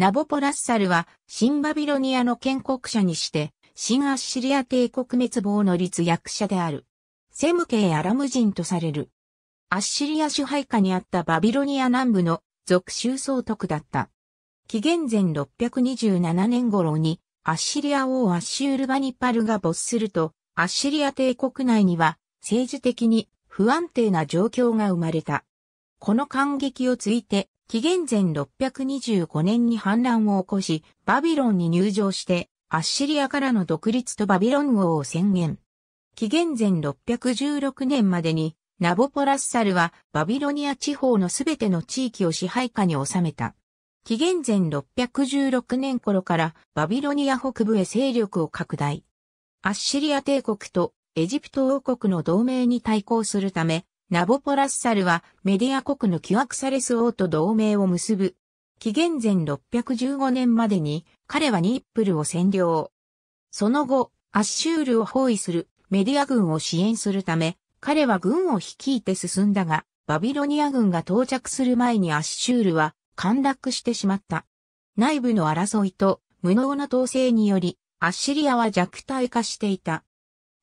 ナボポラッサルは、新バビロニアの建国者にして、新アッシリア帝国滅亡の立役者である。セム系アラム人とされる。アッシリア支配下にあったバビロニア南部の属州総督だった。紀元前627年頃に、アッシリア王アッシュールバニパルが没すると、アッシリア帝国内には政治的に不安定な状況が生まれた。この感激をついて、紀元前625年に反乱を起こし、バビロンに入城して、アッシリアからの独立とバビロン王を宣言。紀元前616年までに、ナボポラッサルはバビロニア地方のすべての地域を支配下に収めた。紀元前616年頃からバビロニア北部へ勢力を拡大。アッシリア帝国とエジプト王国の同盟に対抗するため、ナボポラッサルはメディア国のキュアクサレス王と同盟を結ぶ。紀元前615年までに彼はニップルを占領。その後、アッシュールを包囲するメディア軍を支援するため、彼は軍を率いて進んだが、バビロニア軍が到着する前にアッシュールは陥落してしまった。内部の争いと無能な統制により、アッシリアは弱体化していた。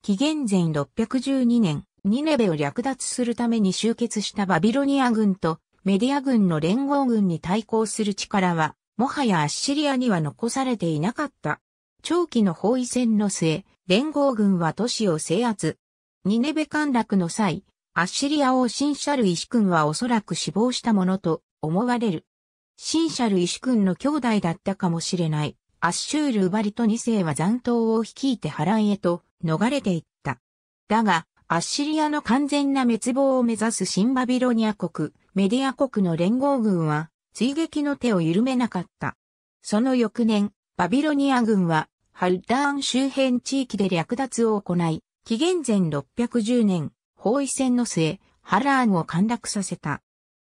紀元前612年、ニネベを略奪するために集結したバビロニア軍とメディア軍の連合軍に対抗する力は、もはやアッシリアには残されていなかった。長期の包囲戦の末、連合軍は都市を制圧。ニネベ陥落の際、アッシリア王シンシャル・イシ君はおそらく死亡したものと思われる。シンシャル・イシ君の兄弟だったかもしれない。アッシュール・ウバリト2世は残党を率いて波乱へと逃れていった。だが、アッシリアの完全な滅亡を目指す新バビロニア国、メディア国の連合軍は、追撃の手を緩めなかった。その翌年、バビロニア軍は、ハルダーン周辺地域で略奪を行い、紀元前610年、包囲戦の末、ハラーンを陥落させた。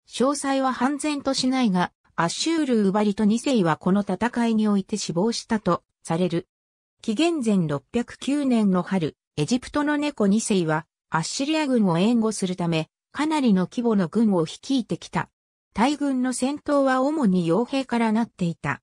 詳細は判然としないが、アッシュール・ウバリと2世はこの戦いにおいて死亡したとされる。紀元前609年の春、エジプトの猫2世はアッシリア軍を援護するため、かなりの規模の軍を率いてきた。大軍の戦闘は主に傭兵からなっていた。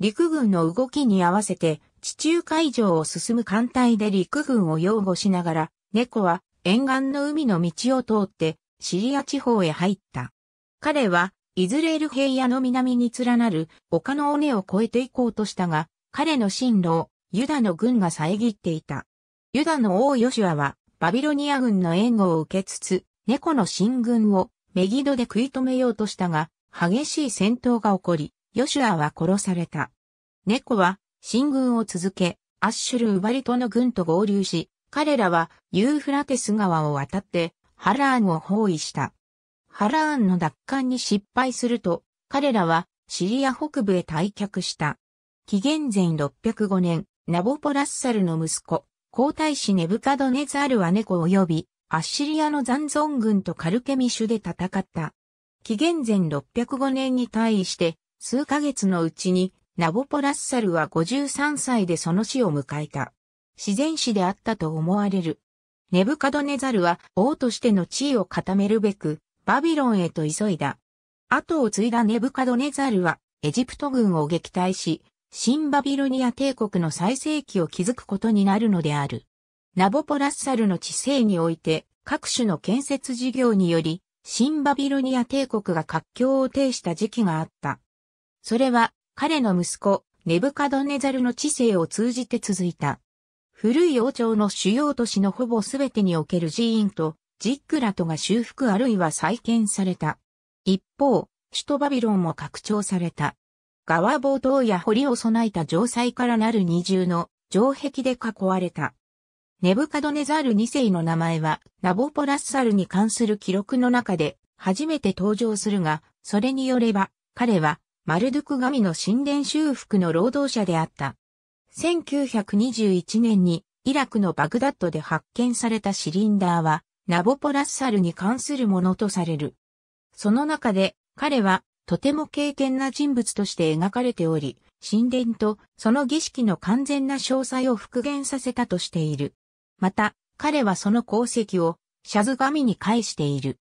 陸軍の動きに合わせて、地中海上を進む艦隊で陸軍を擁護しながら、猫は沿岸の海の道を通ってシリア地方へ入った。彼はイズレール平野の南に連なる丘の尾根を越えていこうとしたが、彼の進路をユダの軍が遮っていた。ユダの王ヨシュアはバビロニア軍の援護を受けつつ、猫の進軍をメギドで食い止めようとしたが、激しい戦闘が起こり、ヨシュアは殺された。猫は進軍を続け、アッシュル・ウバリトの軍と合流し、彼らはユーフラテス川を渡ってハラーンを包囲した。ハラーンの奪還に失敗すると、彼らはシリア北部へ退却した。紀元前605年、ナボポラッサルの息子、皇太子ネブカドネザルは猫及び、アッシリアの残存軍とカルケミシュで戦った。紀元前605年に対して、数ヶ月のうちに、ナボポラッサルは53歳でその死を迎えた。自然死であったと思われる。ネブカドネザルは王としての地位を固めるべく、バビロンへと急いだ。後を継いだネブカドネザルは、エジプト軍を撃退し、新バビロニア帝国の最盛期を築くことになるのである。ナボポラッサルの治世において、各種の建設事業により、新バビロニア帝国が活況を呈した時期があった。それは、彼の息子、ネブカドネザルの治世を通じて続いた。古い王朝の主要都市のほぼ全てにおける寺院と、ジックラトが修復あるいは再建された。一方、首都バビロンも拡張された。側冒頭や堀を備えた城塞からなる二重の城壁で囲われた。ネブカドネザル二世の名前はナボポラッサルに関する記録の中で初めて登場するが、それによれば彼はマルドゥク神の神殿修復の労働者であった。1921年にイラクのバグダッドで発見されたシリンダーはナボポラッサルに関するものとされる。その中で彼はとても敬虔な人物として描かれており、神殿とその儀式の完全な詳細を復元させたとしている。また、彼はその功績を、シャズ神に返している。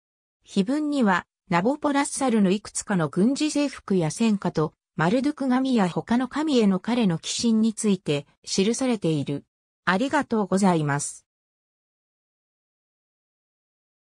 碑文には、ナボポラッサルのいくつかの軍事征服や戦果と、マルドゥク神や他の神への彼の寄進について記されている。ありがとうございます。